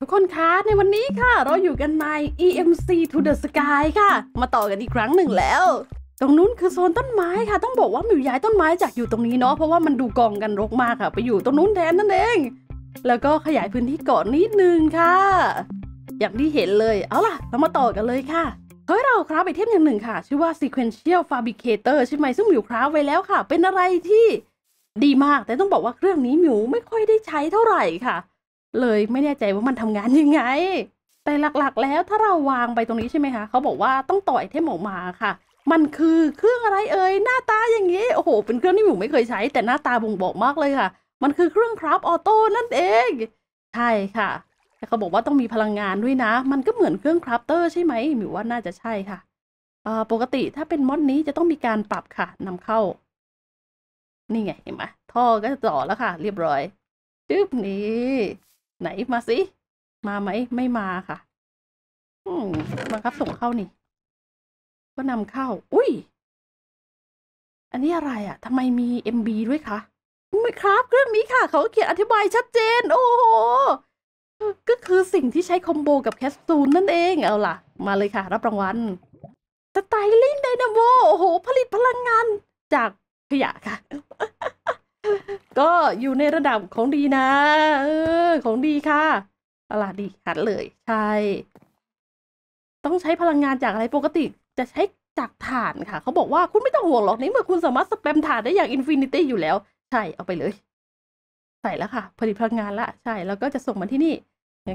ทุกคนคะ ในวันนี้ค่ะเราอยู่กันใน EMC to the Sky ค่ะ มาต่อกันอีกครั้งหนึ่งแล้ว ตรงนู้นคือโซนต้นไม้ค่ะ ต้องบอกว่ามิวย้ายต้นไม้จากอยู่ตรงนี้เนาะเพราะว่ามันดูกองกัน รกมากค่ะ ไปอยู่ตรงนู้นแทนนั่นเอง แล้วก็ขยายพื้นที่เกาะนิดนึงค่ะ อย่างที่เห็นเลย เอาล่ะ เรามาต่อกันเลยค่ะเฮ้ยเราคราฟไอเทมอย่างหนึ่งค่ะ ชื่อว่า sequential fabricator ใช่ไหมซึ่งมิวคราฟไว้แล้วค่ะ เป็นอะไรที่ ดีมากแต่ต้องบอกว่าเครื่องนี้มิวไม่ค่อยได้ใช้เท่าไหร่ค่ะเลยไม่แน่ใจว่ามันทำงานยังไง แต่หลักๆแล้วถ้าเราวางไปตรงนี้ใช่ไหมคะเขาบอกว่าต้องต่อยเทมออกมาค่ะ มันคือเครื่องอะไรเอ่ยหน้าตาอย่างนี้ โอ้โหเป็นเครื่องที่หนูไม่เคยใช้ แต่หน้าตาบ่งบอกมากเลยค่ะ มันคือเครื่องคราฟออโต้นั่นเอง ใช่ค่ะแต่เขาบอกว่าต้องมีพลังงานด้วยนะ มันก็เหมือนเครื่องคราฟเตอร์ใช่ไหมหมิวว่าน่าจะใช่ค่ะปกติถ้าเป็นมอดนี้จะต้องมีการปรับค่ะนำเข้า นี่ไงเห็นไหมท่อก็จะต่อแล้วค่ะ เรียบร้อยจึ๊บนี้ไหน มาสิ มาไหม ไม่มาค่ะ อืมบังคับส่งเข้านี่ ก็นำเข้า อุ้ย อันนี้อะไรอะ่ะ ทำไมมีเอมบีด้วยคะ ไม่ครับ เครื่องนี้ค่ะ เขาเขียนอธิบายชัดเจน โอ้โห ก็คือสิ่งที่ใช้คอมโบกับแคสซูลนั่นเอง เอาล่ะ มาเลยค่ะ รับรางวัลสไตลิ่งไดนาโมโอ้โห ผลิตพลังงาน จากขยะค่ะก็อยู่ในระดับของดีนะ เออของดีค่ะตลาดดีหัดเลย ใช่ ต้องใช้พลังงานจากอะไรปกติจะใช้จากถ่านค่ะ เขาบอกว่าคุณไม่ต้องห่วงหรอกในเมื่อคุณสามารถสแปมถ่านได้อย่างอินฟินิตี้อยู่แล้ว ใช่เอาไปเลย ใส่แล้วค่ะ ผลิตพลังงานละใช่แล้วก็จะส่งมาที่นี่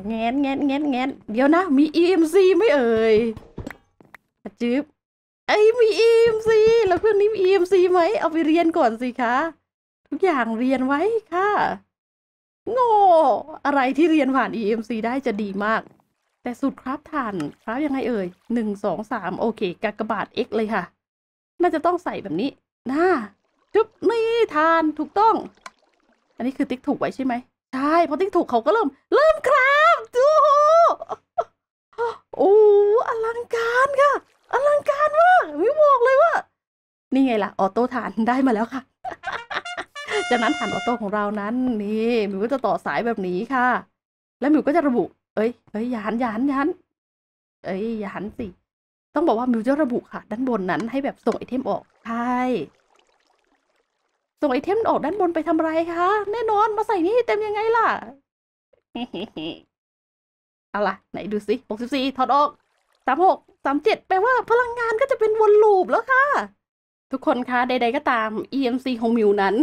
แง้นแง้นแง้นแง้นเดี๋ยวนะ มี EMC ไม่เอ่ยจืบไอ้มี EMC แล้วเพื่อนนี้มี EMC ไหมเอาไปเรียนก่อนสิคะทุกอย่างเรียนไว้ค่ะโง่อะไรที่เรียนผ่าน EMC ได้จะดีมาก แต่สุดครับทานครับยังไงเอ่ยหนึ่งสองสามโอเคกากบาท X เลยค่ะ น่าจะต้องใส่แบบนี้น่าจุ๊บนี่ทานถูกต้อง อันนี้คือติ๊กถูกไว้ใช่ไหมใช่พอติ๊กถูกเขาก็เริ่ม เริ่มครับดูโอ้อลังการค่ะ อลังการมากไม่บอกเลยว่านี่ไงล่ะ ออโต้ทานได้มาแล้วค่ะจากนั้นฐานออโต้ของเรานั้นนี่มิวก็จะต่อสายแบบนี้ค่ะ แล้วมิวก็จะระบุ เอ้ยเอ้ยยานยานยานเอ้ยยานสิต้องบอกว่ามิวจะระบุค่ะ ด้านบนนั้นให้แบบส่งไอเทมออกใช่ส่งไอเทมออกด้านบนไปทำอะไรคะแน่นอนมาใส่นี่เต็มยังไงล่ะเอาล่ะไหนดูสิหกสิบสี่ถอดออกสามหกสามเจ็ดแปลว่า พลังงานก็จะเป็นวนลูปแล้วค่ะ ทุกคนคะใดๆก็ตาม EMC ของมิวนั้น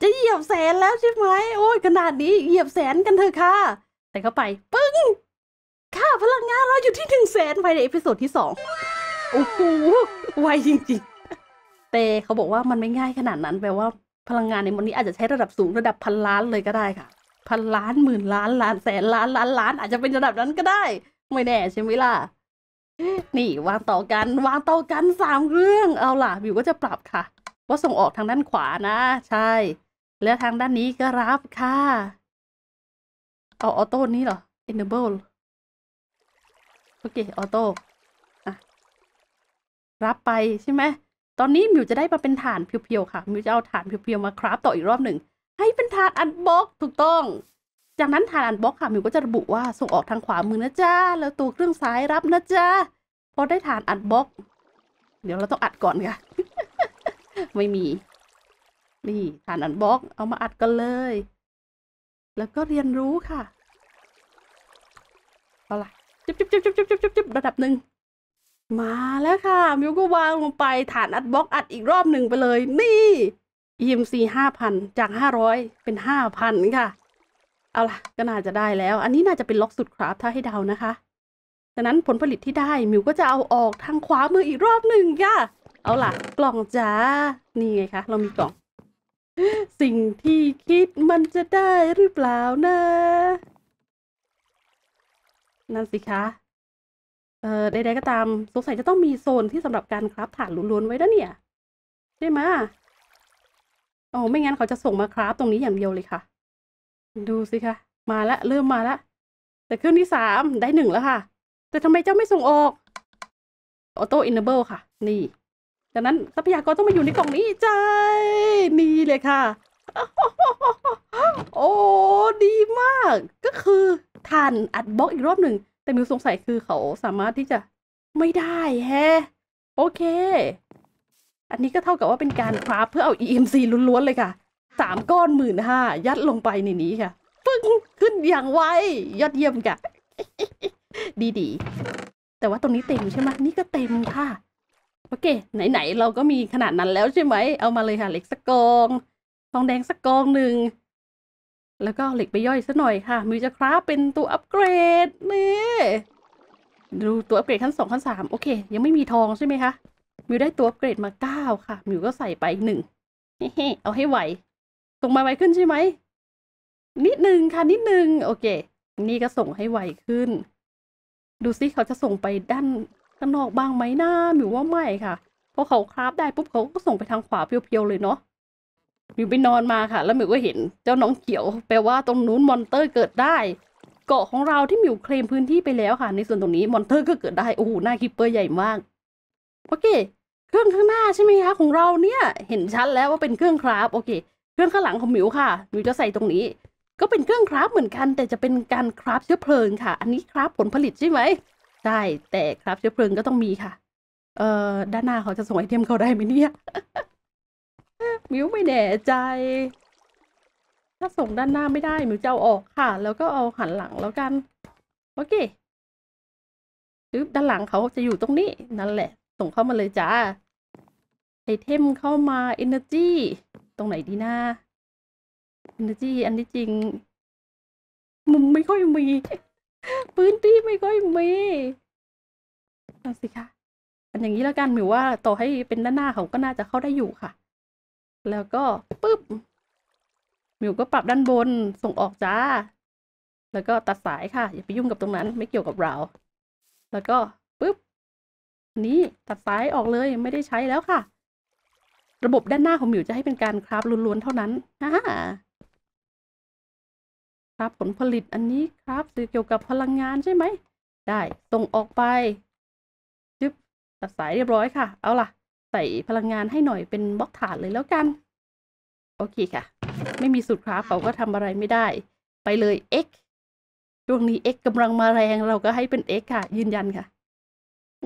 จะเหยียบแสนแล้วใช่ไหม โอ้ยขนาดนี้เหยียบแสนกันเถอะค่ะแต่เข้าไปปึ้งค่าพลังงานเราอยู่ที่หนึ่งแสนภายในเอพิโซดที่สองโอ้โหไวจริงๆ แต่เขาบอกว่ามันไม่ง่ายขนาดนั้นแปลว่าพลังงานในมันนี้อาจจะใช้ระดับสูงระดับพันล้านเลยก็ได้ค่ะ พันล้านหมื่นล้าน ล้านแสนล้านล้านล้านอาจจะเป็นระดับนั้นก็ได้ ไม่แน่ใช่ไหมล่ะนี่วางต่อกัน วางต่อกันสามเรื่อง เอาล่ะวิวก็จะปรับค่ะว่าส่งออกทางด้านขวานะ ใช่ แล้วทางด้านนี้ก็รับค่ะเอาออโต้นี้เหรอ enable โอเคออโต้รับไปใช่ไหมตอนนี้มิวจะได้มาเป็นฐานเพียวๆค่ะมิวจะเอาฐานเพียวๆมาคราฟต่ออีกรอบหนึ่งให้เป็นฐานอันบล็อกถูกต้อง จากนั้นฐานอันบล็อกค่ะมิวก็จะระบุว่าส่งออกทางขวามือนะจ๊ะแล้วตัวเครื่องซ้ายรับนะจ๊ะพอได้ฐานอัดบล็อกเดี๋ยวเราต้องอัดก่อนค่ะไม่มีนี่ฐานอันบล็อกเอามาอัดกันเลย แล้วก็เรียนรู้ค่ะเอาล่ะจุ๊บจุ๊บจุ๊บจุ๊บจุ๊บจ๊บจ๊บระดับหนึ่งมาแล้วค่ะมิวก็วางลงไปฐานอัดบล็อกอัดอีกรอบหนึ่งไปเลย นี่ EMC ห้าพันจากห้าร้อยเป็นห้าพันค่ะ เอาล่ะก็น่าจะได้แล้วอันนี้น่าจะเป็นล็อกสุดครับถ้าให้เดานะคะดังนั้นผลผลิตที่ได้ มิวก็จะเอาออกทางขวามืออีกรอบหนึ่งค่ะเอาล่ะกล่องจ้า นี่ไงคะเรามีกล่อง สิ่งที่คิดมันจะได้หรือเปล่านะนั่นสิคะเอ่อใดๆ ก็ตามสงสัยจะต้องมีโซนที่สำหรับการคราฟฐานล้วนๆไว้้วเนี่ย ใช่ไหมโอ้ไม่งั้นเขาจะส่งมาคราฟตรงนี้อย่างเดียวเลยค่ะ ดูสิคะมาละเริ่มมาละแต่เครื่องที่สามได้หนึ่งแล้วค่ะ แต่ทำไมเจ้าไม่ส่งออกออโต้อินเนอร์เบิลค่ะ นี่ดังนั้นทรัพยากรต้องมาอยู่ในกล่องนี้ใจนี่เลยค่ะ โอ้ดีมากก็คือทานอัดบล็อกอีกรอบหนึ่ง แต่มิวสงสัยคือเขาสามารถที่จะไม่ได้แฮะโอเค อันนี้ก็เท่ากับว่าเป็นการคราฟเพื่อเอา EMC ล้วนๆเลยค่ะ สามก้อนหมื่นห้า ยัดลงไปในนี้ค่ะ ปึ้ง ขึ้นอย่างไวยอดเยี่ยมค่ะ ดีๆ แต่ว่าตรงนี้เต็มใช่ไหมนี่ก็เต็มค่ะโอเค ไหนๆ เราก็มีขนาดนั้นแล้วใช่ไหม เอามาเลยค่ะเหล็กสักกอง ทองแดงสักกองหนึ่ง แล้วก็เหล็กไปย่อยซะหน่อยค่ะมีจะคราฟเป็นตัวอัปเกรดนี่ดูตัวอัปเกรดขั้นสองขั้นสาม โอเค ยังไม่มีทองใช่ไหมคะมิวได้ตัวอัปเกรดมาเก้าค่ะมิวก็ใส่ไปหนึ่งเฮ้เอาให้ไหวส่งมาไวขึ้นใช่ไหม นิดหนึ่งค่ะนิดหนึ่งโอเค นี่ก็ส่งให้ไวขึ้น ดูซิเขาจะส่งไปด้านข้างนอกบ้างไหมนะหมิวว่าไม่ค่ะพอเขาคราฟได้ปุ๊บเขาก็ส่งไปทางขวาเพียวๆ เลยเนาะหมิวไปนอนมาค่ะ แล้วหมิวก็เห็นเจ้าน้องเขียวแปลว่าตรงนู้นมอนเตอร์เกิดได้ เกาะของเราที่หมิวเคลมพื้นที่ไปแล้วค่ะ ในส่วนตรงนี้มอนเตอร์ก็เกิดได้โอ้โหหน้าคิปเปอร์ใหญ่มากโอเค เครื่องข้างหน้าใช่ไหมคะ ของเราเนี่ย เห็นชัดแล้วว่าเป็นเครื่องคราฟโอเค เครื่องข้างหลังของหมิวค่ะหมิวจะใส่ตรงนี้ ก็เป็นเครื่องคราฟเหมือนกัน แต่จะเป็นการคราฟเชื้อเพลิงค่ะ อันนี้คราฟผลผลิตใช่ไหมใช่แต่ครับเชื้อเพลิงก็ต้องมีค่ะ เอ่อด้านหน้าเขาจะส่งไอเทมเขาได้ไหมเนี่ยมิวไม่แน่ใจ ถ้าส่งด้านหน้าไม่ได้มิวจะเอาออกค่ะ แล้วก็เอาหันหลังแล้วกัน โอเคปึ๊บด้านหลังเขาจะอยู่ตรงนี้ นั่นแหละ ส่งเข้ามาเลยจ้าไอเทมเข้ามาเเอนอร์จีตรงไหนดีนะนอร์จีอันที่จริงมุมไม่ค่อยมีพื้นที่ไม่ค่อยมีเอาสิคะอันอย่างนี้แล้วกันหมิวว่าต่อให้เป็นด้านหน้าเขาก็น่าจะเข้าได้อยู่ค่ะ แล้วก็ปึ๊บ หมิวก็ปรับด้านบนส่งออกจ้า แล้วก็ตัดสายค่ะ อย่าไปยุ่งกับตรงนั้น ไม่เกี่ยวกับเรา แล้วก็ปึ๊บ นี้ตัดสายออกเลย ไม่ได้ใช้แล้วค่ะ ระบบด้านหน้าของหมิวจะให้เป็นการคราฟล้วนๆเท่านั้น ฮ่าครับผลผลิตอันนี้ครับสื่อเกี่ยวกับพลังงานใช่ไหม ได้ส่งออกไป จึ๊บตัดสายเรียบร้อยค่ะ เอาล่ะ ใส่พลังงานให้หน่อยเป็นบล็อกฐานเลยแล้วกัน โอเคค่ะ ไม่มีสูตรครับเขาก็ทำอะไรไม่ได้ ไปเลย x ช่วงนี้ x กำลังมาแรงเราก็ให้เป็น x ค่ะ ยืนยันค่ะ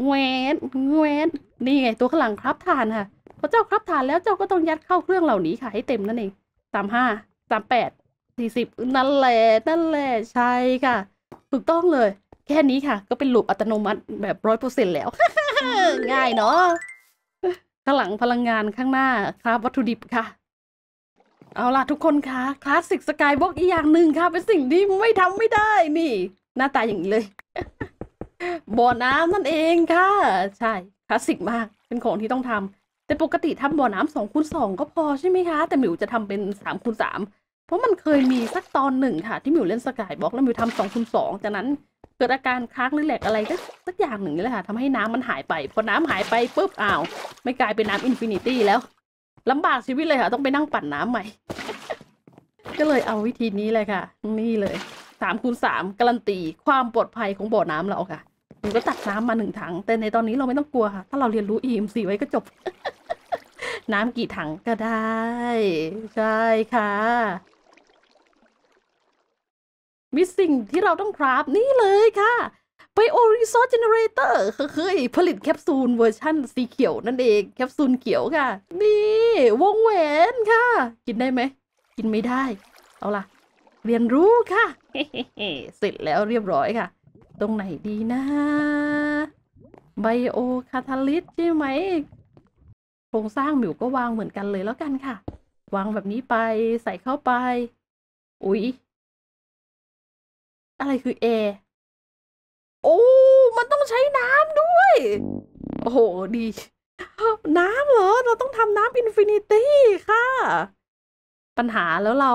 แหวนแหวนนี่ไง ตัวข้างหลังครับฐานค่ะ พอเจ้าครับฐานแล้วเจ้าก็ต้องยัดเข้าเครื่องเหล่านี้ค่ะให้เต็มนั่นเองสามห้าสามแปดสี่สิบนั่นแหละนั่นแหละใช่ค่ะ ถูกต้องเลย แค่นี้ค่ะ ก็เป็นลูปอัตโนมัติแบบร้อยเปอร์เซ็นต์แล้ว ง่ายเนาะข้างหลังพลังงานข้างหน้าครับวัตถุดิบค่ะ เอาล่ะ ทุกคนคะคลาสสิกสกายบล็อกอีกอย่างหนึ่งค่ะเป็นสิ่งที่ไม่ทำไม่ได้นี่ หน้าตาอย่างนี้เลย บ่อน้ำนั่นเองค่ะ ใช่คลาสสิกมาก เป็นของที่ต้องทำแต่ปกติทำบ่อน้ำสองคูณสองก็พอใช่ไหมคะ แต่หมิวจะทำเป็นสามคูณสามเพราะมันเคยมีสักตอนหนึ่งค่ะ ที่มิวเล่นสกายบล็อกแล้วมิวทำสองคูณสองจากนั้นเกิดอาการค้างหรือแหลกอะไรก็สักอย่างหนึ่งนี่แหละค่ะทำให้น้ำมันหายไป พอน้ำหายไปปุ๊บอ้าว ไม่กลายเป็นน้ำอินฟินิตี้แล้ว ลำบากชีวิตเลยค่ะ ต้องไปนั่งปั่นน้ำใหม่ ก็เลยเอาวิธีนี้เลยค่ะ นี่เลยสามคูณสามการันตี ความปลอดภัยของบ่อน้ำเราค่ะมันก็ตักน้ำมาหนึ่งถังแต่ในตอนนี้เราไม่ต้องกลัวค่ะถ้าเราเรียนรู้ EMC ไว้ก็จบ น้ำกี่ถังก็ได้ ใช่ค่ะมีสิ่งที่เราต้องคราฟนี่เลยค่ะไบโอรีซอสเจเนเรเตอร์เคยผลิตแคปซูลเวอร์ชั่นสีเขียว นั่นเองแคปซูลเขียวค่ะ นี่วงแหวนค่ะ กินได้ไหมกินไม่ได้ เอาล่ะ เรียนรู้ค่ะเสร็จแล้วเรียบร้อยค่ะ ตรงไหนดีนะ ไบโอคาทาลิสใช่ไหมโครงสร้างหมิวก็วางเหมือนกันเลยแล้วกันค่ะ วางแบบนี้ไปใส่เข้าไป อุ๊ยอะไรคือ A โอ้ มันต้องใช้น้ำด้วย โอ้โห ดี น้ำเหรอ เราต้องทำน้ำอินฟินิตี้ค่ะ ปัญหาแล้วเรา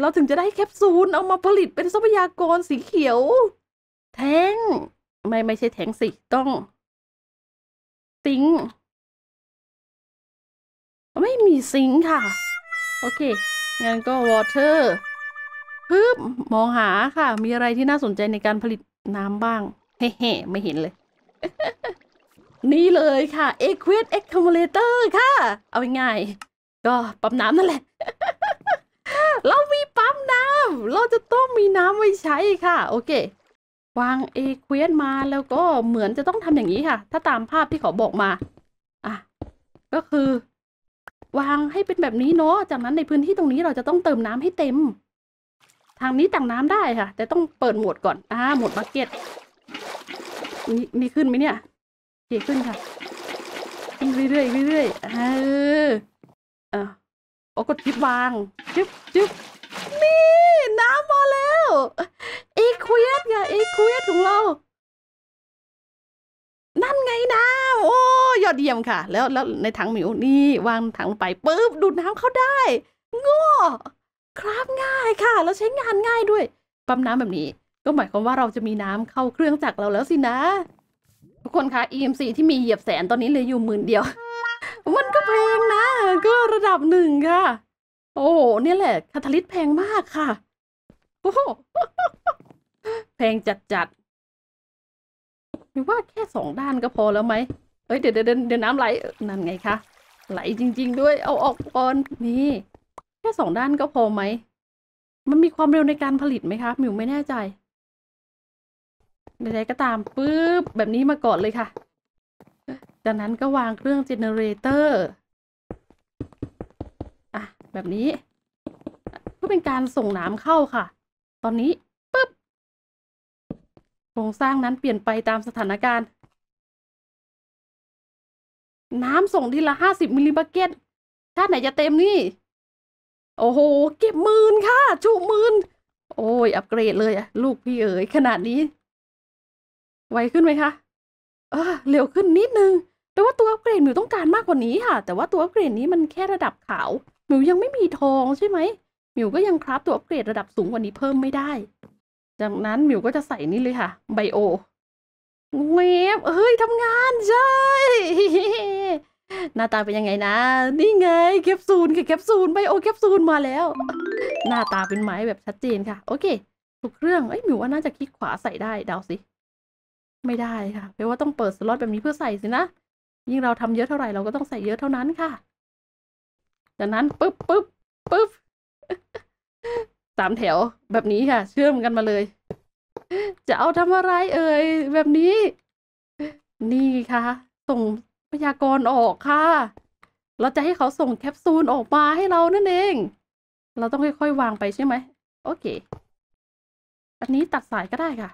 เราถึงจะได้แคปซูล เอามาผลิตเป็นทรัพยากรสีเขียว แทงไม่ ไม่ใช่แทงสิ ต้อง ซิงไม่มีซิงค่ะ โอเคงั้นก็วอเตอร์ปึ๊บมองหาค่ะ มีอะไรที่น่าสนใจในการผลิตน้ำบ้าง เฮ้ๆไม่เห็นเลย นี่เลยค่ะ e q u i t Accumulator ค่ะ เอาง่ายก็ปั๊มน้ำนั่นแหละ เรามีปั๊มน้ำเราจะต้องมีน้ำไว้ใช้ค่ะ โอเค วาง e q u i t มาแล้วก็เหมือนจะต้องทำอย่างนี้ค่ะ ถ้าตามภาพที่เขาบอกมาอ่ะก็คือ วางให้เป็นแบบนี้เนาะจากนั้นในพื้นที่ตรงนี้เราจะต้องเติมน้ำให้เต็มางนี้ตักน้ำได้ค่ะ แต่ต้องเปิดโหมดก่อนอ่าโหมดบักเก็ต นี่นี่ขึ้นไหมเนี่ยเีขึ้นค่ะขึ้นเรื่อยๆเรื่อยๆเอออ่โอ้กดคิปวางจึ๊บจึ๊บนี่น้ำมาแล้วออควีตไงออควีตของเรานั่นไงน้ำโอ้ยอดเยี่ยมค่ะ แล้วแล้วในถังหมิวนี่วางถังไปปุ๊บดูดน้ำเข้าได้ง้อคราบง่ายค่ะแล้วใช้งานง่ายด้วย ปั๊มน้ำแบบนี้ ก็หมายความว่าเราจะมีน้ำเข้าเครื่องจักรเราแล้วสินะทุกคนคะ EMC ที่มีเหยียบแสนตอนนี้เลยอยู่หมื่นเดียว มันก็แพงนะ ก็ระดับหนึ่งค่ะ โอ้เนี่ยแหละคาทาลิสแพงมากค่ะโอ้โหแพงจัดจัดหรือว่าแค่สองด้านก็พอแล้วไหมเอ้ยเดี๋ยวเดี๋ยวเดี๋ยวน้ำไหลนั่นไงคะไหลจริงๆด้วย เอาออกก่อนนี่แค่สองด้านก็พอไหม มันมีความเร็วในการผลิตไหมคะมิวไม่แน่ใจ ใดๆก็ตามปุ๊บ แบบนี้มาก่อนเลยค่ะ จากนั้นก็วางเครื่องเจเนเรเตอร์ อ่ะ แบบนี้เพื่อเป็นการส่งน้ำเข้าค่ะ ตอนนี้ปุ๊บ โครงสร้างนั้นเปลี่ยนไปตามสถานการณ์ น้ำส่งทีละห้าสิบมิลลิบาเกตชาติไหนจะเต็มนี่โอ้โห เก็บหมื่นค่ะจุหมื่น โอ้ย อัปเกรดเลยอะลูกพี่เอ๋ย ขนาดนี้ ไวขึ้นไหมคะ เออเร็วขึ้นนิดนึง แปลว่าตัวอัปเกรดมิวต้องการมากกว่านี้ค่ะ แต่ว่าตัวอัปเกรดนี้มันแค่ระดับขาวมิวยังไม่มีทองใช่ไหม มิวก็ยังคราฟตัวอัปเกรดระดับสูงกว่านี้เพิ่มไม่ได้ จากนั้นมิวก็จะใส่นี่เลยค่ะ ไบโอเวฟเฮ้ยทำงานใช่หน้าตาเป็นยังไงนะ นี่ไงแคปซูลค่ะแคปซูลไบโอแคปซูลมาแล้ว หน้าตาเป็นไม้แบบชัดเจนค่ะ โอเคทุกเครื่องไอ้หมิวว่าน่าจะคลิกขวาใส่ได้ เดาสิ ไม่ได้ค่ะแปลว่าต้องเปิดสล็อตแบบนี้เพื่อใส่สินะ ยิ่งเราทำเยอะเท่าไหร่ เราก็ต้องใส่เยอะเท่านั้นค่ะ จากนั้นปุ๊บปุ๊บปุ๊บสามแถวแบบนี้ค่ะ เชื่อมกันมาเลย จะเอาทำอะไรเอ่ยแบบนี้ นี่ค่ะส่งพยากรณ์ออกค่ะ เราจะให้เขาส่งแคปซูลออกมาให้เรานั่นเอง เราต้องค่อยๆวางไปใช่ไหม โอเค อันนี้ตัดสายก็ได้ค่ะ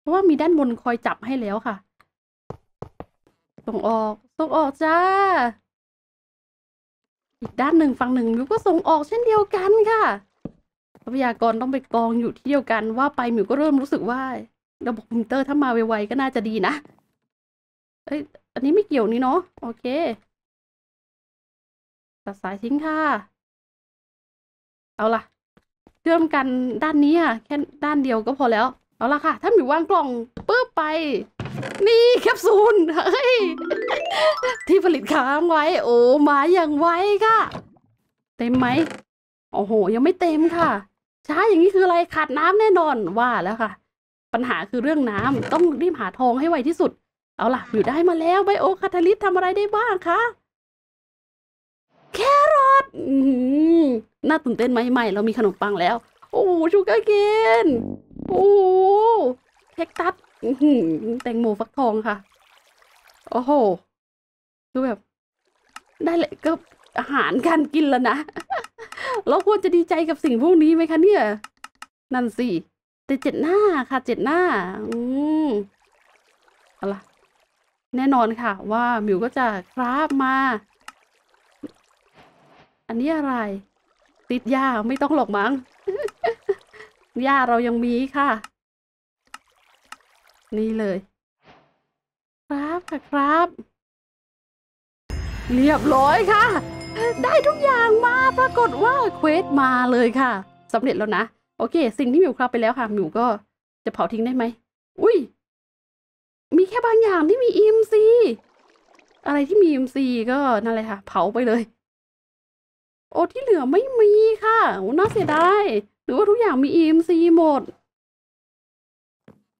เพราะว่ามีด้านบนคอยจับให้แล้วค่ะ ส่งออก ส่งออกจ้า อีกด้านหนึ่งฝั่งหนึ่งมิวก็ส่งออกเช่นเดียวกันค่ะทรัพยากรต้องไปกองอยู่ที่เดียวกันว่าไปมิวก็เริ่มรู้สึกว่าระบบคอมพิวเตอร์ถ้ามาไวๆก็น่าจะดีนะเอ้ยอันนี้ไม่เกี่ยวนี่เนาะโอเคตัดสายทิ้งค่ะเอาล่ะเชื่อมกันด้านนี้อ่ะแค่ด้านเดียวก็พอแล้วเอาล่ะค่ะ ถ้ามีววางกล่องปึ๊บไป นี่แคปซูล เฮ้ย ที่ผลิตค้างไว้ โอ้มาอย่างไวค่ะ เต็มไหม โอ้โห ยังไม่เต็มค่ะ ช้าอย่างนี้คืออะไรขาดน้ำแน่นอนว่าแล้วค่ะ ปัญหาคือเรื่องน้ำต้องรีบหาทองให้ไวที่สุดเอาล่ะยิวได้มาแล้วไบโอคาทาลิสทำอะไรได้บ้างคะ แครอทน่าตื่นเต้นไหมใหม่เรามีขนมปังแล้ว โอ้ชูการ์เกนโอ้เทคตัสแตงโมฟักทองค่ะ โอ้โหคือแบบ ได้เลยก็อาหารการกินแล้วนะเราควรจะดีใจกับสิ่งพวกนี้ไหมคะเนี่ย นั่นสิแต่เจ็ดหน้าค่ะเจ็ดหน้า อืมอะไรแน่นอนค่ะว่าหมิวก็จะคราบมา อันนี้อะไร ติดยาไม่ต้องหลอกมั้งยาเรายังมีค่ะ นี่เลยครับค่ะครับ เรียบร้อยค่ะ ได้ทุกอย่างมาปรากฏว่าเควสมาเลยค่ะสำเร็จแล้วนะโอเค สิ่งที่หมิวคราบไปแล้วค่ะหมิวก็จะเผาทิ้งได้ไหมอุ้ยแค่บางอย่างที่มี EMC อะไรที่มี EMC ก็นั่นแหละค่ะเผาไปเลย โอ้ที่เหลือไม่มีค่ะโอ้น่าเสียดายหรือว่าทุกอย่างมี EMC หมด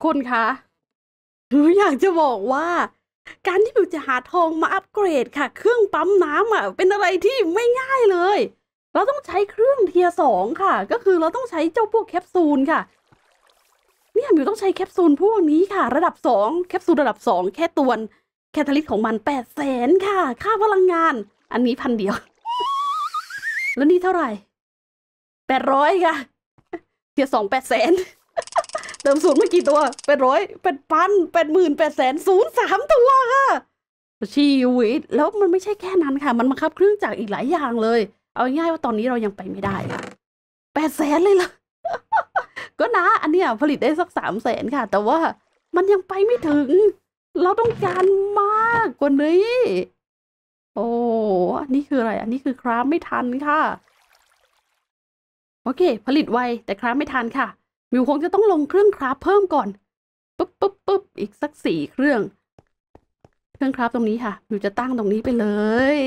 คนคะหรืออยากจะบอกว่า การที่บิวจะหาทองมาอัปเกรดค่ะเครื่องปั๊มน้ำอ่ะ เป็นอะไรที่ไม่ง่ายเลย เราต้องใช้เครื่องเทียสองค่ะ ก็คือเราต้องใช้เจ้าพวกแคปซูลค่ะเนี่ยมิวต้องใช้แคปซูลพวกนี้ค่ะ ระดับสองแคปซูลระดับสองแค่ตัวนแคทาลิสของมันแปดแสนค่ะ ค่าพลังงาน อันนี้พันเดียว แล้วนี่เท่าไหร่แปดร้อยค่ะเทียสองแปดแสนเติมศูนย์เมื่อกี่ตัวเป็นร้อยเป็นพันเป็นหมื่นแปดแสนศูนย์สามตัวค่ะชีวิต แล้วมันไม่ใช่แค่นั้นค่ะ มันบังคับเครื่องจักรอีกหลายอย่างเลย เอาง่ายว่าตอนนี้เรายังไปไม่ได้ค่ะแปดแสนเลยเหรอก็นะอันเนี้ยผลิตได้สักสามแสนค่ะ แต่ว่ามันยังไปไม่ถึง เราต้องการมากกว่านี้ โอ้อันนี้คืออะไร อันนี้คือคราฟไม่ทันค่ะ โอเค ผลิตไวแต่คราฟไม่ทันค่ะมิวคงจะต้องลงเครื่องคราฟเพิ่มก่อนปุ๊บปุ๊บปุ๊บอีกสักสี่เครื่อง เครื่องคราฟตรงนี้ค่ะมิวจะตั้งตรงนี้ไปเลย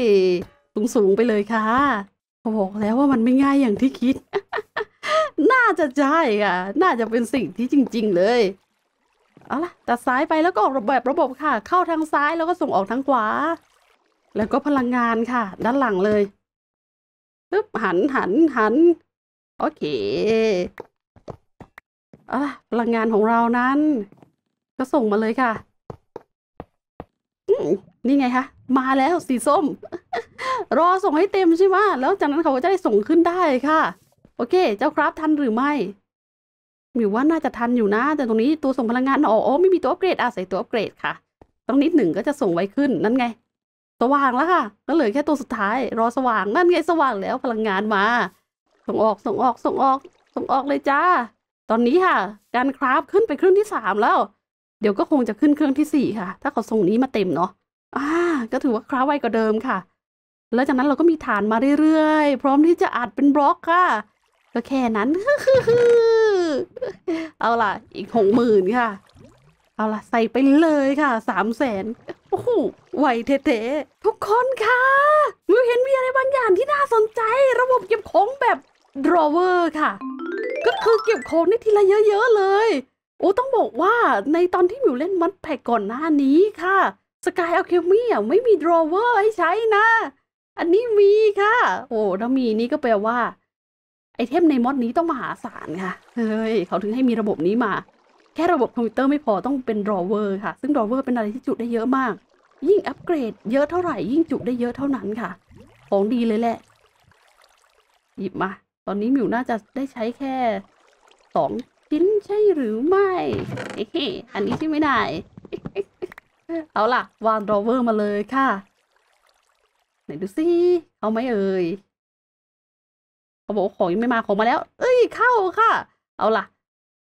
สูงสูงไปเลยค่ะบอกแล้วว่ามันไม่ง่ายอย่างที่คิดน่าจะใช่ค่ะ น่าจะเป็นสิ่งที่จริง ๆเลย เอาล่ะตัดซ้ายไปแล้วก็ออกแบบระบบค่ะ เข้าทางซ้ายแล้วก็ส่งออกทางขวา แล้วก็พลังงานค่ะ ด้านหลังเลยปึ๊บหันหันหันโอเค เอาล่ะพลังงานของเรานั้น ก็ส่งมาเลยค่ะนี่ไงคะ มาแล้วสีส้ม รอส่งให้เต็มใช่ไหมแล้วจากนั้นเขาก็จะได้ส่งขึ้นได้ค่ะโอเค เจ้าครับทันหรือไม่หมิวว่าน่าจะทันอยู่นะ แต่ตรงนี้ตัวส่งพลังงานอ๋อโอ้ไม่มีตัวอัปเกรดอาศัยตัวอัปเกรดค่ะ ตรงนี้หนึ่งก็จะส่งไวขึ้น นั่นไง สว่างแล้วค่ะ ก็เหลือแค่ตัวสุดท้าย รอสว่าง นั่นไงสว่างแล้วพลังงานมาส่งออกส่งออกส่งออก ส่งออกเลยจ้า ตอนนี้ค่ะ การคราฟขึ้นไปเครื่องที่สามแล้ว เดี๋ยวก็คงจะขึ้นเครื่องที่สี่ค่ะ ถ้าเขาส่งนี้มาเต็มเนาะ อ่า ก็ถือว่าคราฟไวกว่าเดิมค่ะ แล้วจากนั้นเราก็มีฐานมาเรื่อยๆ พร้อมที่จะอัดเป็นบล็อกค่ะก็แค่นั้น เอาล่ะ อีกหกหมื่นค่ะ เอาล่ะ ใส่ไปเลยค่ะสามแสนโอ้โหไวเทๆทุกคนค่ะ มิวเห็นมีอะไรบางอย่างที่น่าสนใจระบบเก็บของแบบ drawer ค่ะ ก็คือเก็บของในทีละเยอะ ๆเลย โอ้ต้องบอกว่าในตอนที่มิวเล่นมัดแพ็กก่อนหน้านี้ค่ะ สกายอาเคมีอ่ะไม่มี drawer ให้ใช้นะ อันนี้มีค่ะ โอ้ถ้ามีนี่ก็แปลว่าไอเทมในมอดนี้ต้องมหาศาลค่ะ เฮ้ย เขาถึงให้มีระบบนี้มาแค่ระบบคอมพิวเตอร์ไม่พอต้องเป็นดรอเวอร์ค่ะ ซึ่งดรอเวอร์ เป็นอะไรที่จุได้เยอะมาก ยิ่งอัปเกรดเยอะเท่าไหร่ ยิ่งจุได้เยอะเท่านั้นค่ะของดีเลยแหละ หยิบมา ตอนนี้มิวน่าจะได้ใช้แค่สองชิ้นใช่หรือไม่อันนี้ใช่ไม่ได้ เอาล่ะ วางดรอเวอร์มาเลยค่ะไหนดูซิเอาไหมเอ่ยขาบอกของยังไม่มา ของมาแล้ว เอ้ยเข้าค่ะ เอาล่ะ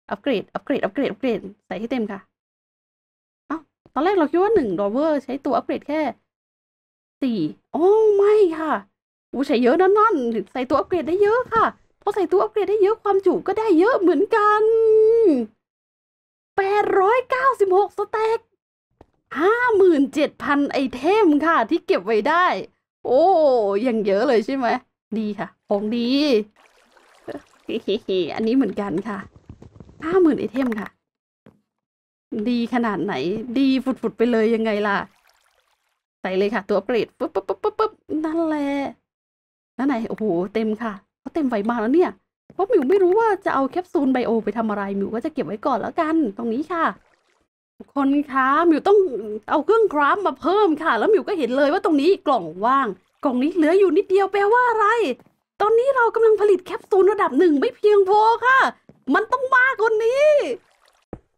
อัปเกรดอัปเกรดอัปเกรดอัปเกรดใส่ให้เต็มค่ะเอาตอนแรกเราคิดว่าหนึ่งดอเวอร์ใช้ตัวอัปเกรดแค่สี่โอ้ไม่ค่ะอู้ใช้เยอะนั่นๆใส่ตัวอัปเกรดได้เยอะค่ะพอใส่ตัวอัปเกรดได้เยอะความจุก็ได้เยอะเหมือนกันแปดร้อยเก้าสิบหกสเต็กห้าหมื่นเจ็ดพันไอเทมค่ะ ที่เก็บไว้ได้ โอ้ยังเยอะเลยใช่ไหมดีค่ะของดี อันนี้เหมือนกันค่ะห้าหมื่นไอเทมค่ะ ดีขนาดไหน ดีฝุดๆ ไปเลยยังไงล่ะ ใส่เลยค่ะ ตัวเปรต ปุ๊บปุ๊บปุ๊บปุ๊บนั่นแหละ นั่นไหน โอ้โห เต็มค่ะเขาเต็มไวมากแล้วเนี่ย เพราะมิวไม่รู้ว่าจะเอาแคปซูลไบโอ ไปทำอะไร มิวก็จะเก็บไว้ก่อนแล้วกัน ตรงนี้ค่ะคนคะ มิวต้องเอาเครื่องคราฟมาเพิ่มค่ะ แล้วมิวก็เห็นเลยว่าตรงนี้กล่องว่างกล่องนี้เหลืออยู่นิดเดียวแปลว่าอะไร ตอนนี้เรากำลังผลิตแคปซูลระดับหนึ่งไม่เพียงพอค่ะ มันต้องมากกว่านี้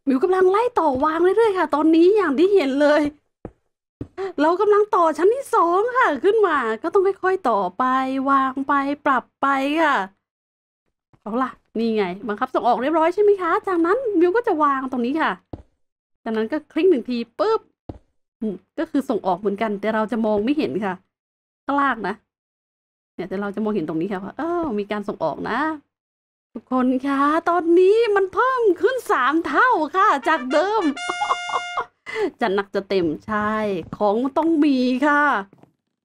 มิวกำลังไล่ต่อวางเรื่อยๆค่ะ ตอนนี้อย่างที่เห็นเลย เรากำลังต่อชั้นที่สองค่ะ ขึ้นมา ก็ต้องค่อยๆ ต่อไป วางไป ปรับไปค่ะเอาล่ะ นี่ไงบังคับส่งออกเรียบร้อยใช่ไหมคะ จากนั้น มิวก็จะวางตรงนี้ค่ะ จากนั้นก็คลิกหนึ่งทีปุ๊บ ก็คือส่งออกเหมือนกัน แต่เราจะมองไม่เห็นค่ะข้างล่างนะ เนี่ยแต่เราจะมองเห็นตรงนี้ครับว่าเออมีการส่งออกนะ ทุกคนคะตอนนี้มันเพิ่มขึ้นสามเท่าค่ะ จากเดิม จะหนักจะเต็มใช่ของต้องมีค่ะ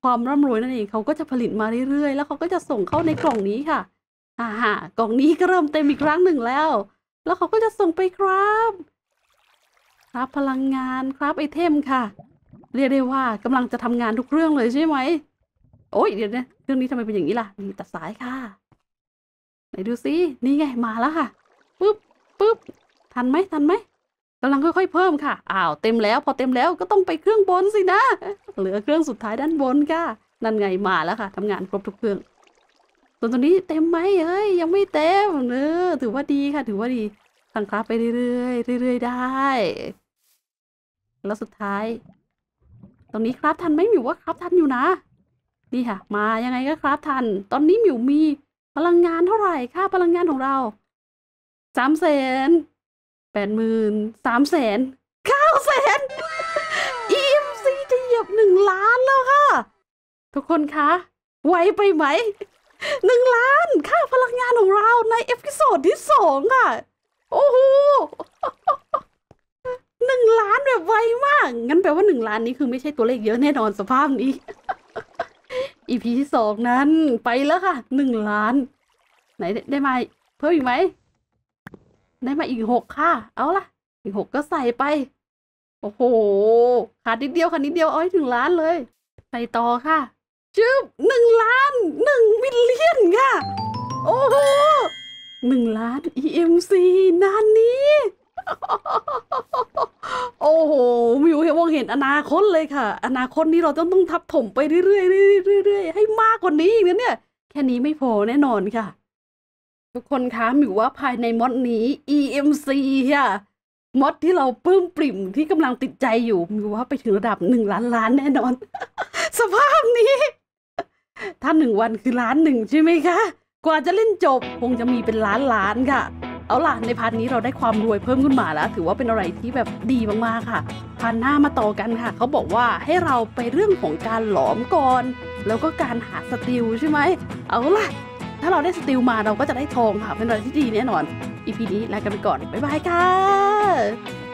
ความร่ำรวยนั่นเองเขาก็จะผลิตมาเรื่อยๆ แล้วเขาก็จะส่งเข้าในกล่องนี้ค่ะอ่าฮะกล่องนี้ก็เริ่มเต็มอีกครั้งหนึ่งแล้ว แล้วเขาก็จะส่งไปครับ ครับพลังงานครับไอเทมค่ะ เรียกได้ว่ากำลังจะทำงานทุกเรื่องเลยใช่ไหมโอ้ยเดี๋ยวนะเรื่องนี้ทำไมเป็นอย่างนี้ล่ะนี่ตัดสายค่ะไหนดูซิ นี่ไงมาแล้วค่ะปึ๊บปึ๊บทันไหมทันไหมกำลังค่อยๆเพิ่มค่ะ อ้าวเต็มแล้วพอเต็มแล้วก็ต้องไปเครื่องบนสินะ เหลือเครื่องสุดท้ายด้านบนค่ะนั่นไงมาแล้วค่ะทำงานครบทุกเครื่องส่วนตัวนี้เต็มไหมเอ้ยยังไม่เต็มเนอถือว่าดีค่ะ ถือว่าดีสั่งคราฟไปเรื่อยๆเรื่อยๆได้ แล้วสุดท้ายตรงนี้คราฟทันไหมมิวว่าคราฟทันอยู่นะนี่ค่ะ มายังไงก็ครับทันตอนนี้มิวมีพลังงานเท่าไหร่ค่าพลังงานของเราสามแสนแปดหมื่นสามแสนเก้าแสนอมซีจะเหยียบหนึ่งล้านแล้วค่ะ ทุกคนคะไวไปไหมหนึ่งล้าน ค่าพลังงานของเราในเอพิโซดที่สองอ่ะ โอ้โหหนึ่งล้านแบบไวมาก งั้นแปลว่าหนึ่งล้านนี้คือไม่ใช่ตัวเลขเยอะแน่นอนสภาพนี้อีพีที่สองนั้นไปแล้วค่ะหนึ่งล้านไหนได้มาเพิ่มอีกไหมได้มาอีกหกค่ะ เอา ล่ะ อีกหกก็ใส่ไป โอ้โหขาดนิดเดียวขาดนิดเดียวเอาให้ถึงล้านเลยไปต่อค่ะจึ๊บหนึ่งล้านหนึ่งมิลเลียน ค่ะ โอ้โหหนึ่งล้าน EMC นานนี้โอ้โหมิวเห็นมองเห็นอนาคตเลยค่ะ อนาคตนี้เราต้องต้องทับถมไปเรื่อยๆเรื่อยๆให้มากกว่านี้อีกนะเนี่ย แค่นี้ไม่พอแน่นอนค่ะ ทุกคนคะมิวว่าภายในมดนี้ EMC ค่ะมดที่เราปลื้มปริ่มที่กำลังติดใจอยู่มิวว่าไปถึงระดับหนึ่งล้านล้านแน่นอนสภาพนี้ถ้าหนึ่งวันคือล้านหนึ่งใช่ไหมคะ กว่าจะเล่นจบคงจะมีเป็นล้านล้านค่ะเอาล่ะในพาร์ทนี้เราได้ความรวยเพิ่มขึ้นมาแล้วถือว่าเป็นอะไรที่แบบดีมากๆค่ะพาร์ทหน้ามาต่อกันค่ะเขาบอกว่าให้เราไปเรื่องของการหลอมก่อน แล้วก็การหาสติลใช่ไหมเอาล่ะ ถ้าเราได้สติลมาเราก็จะได้ทองค่ะเป็นอะไรที่ดีแน่นอนอีพีนี้ลากันไปก่อนบ๊ายบายค่ะ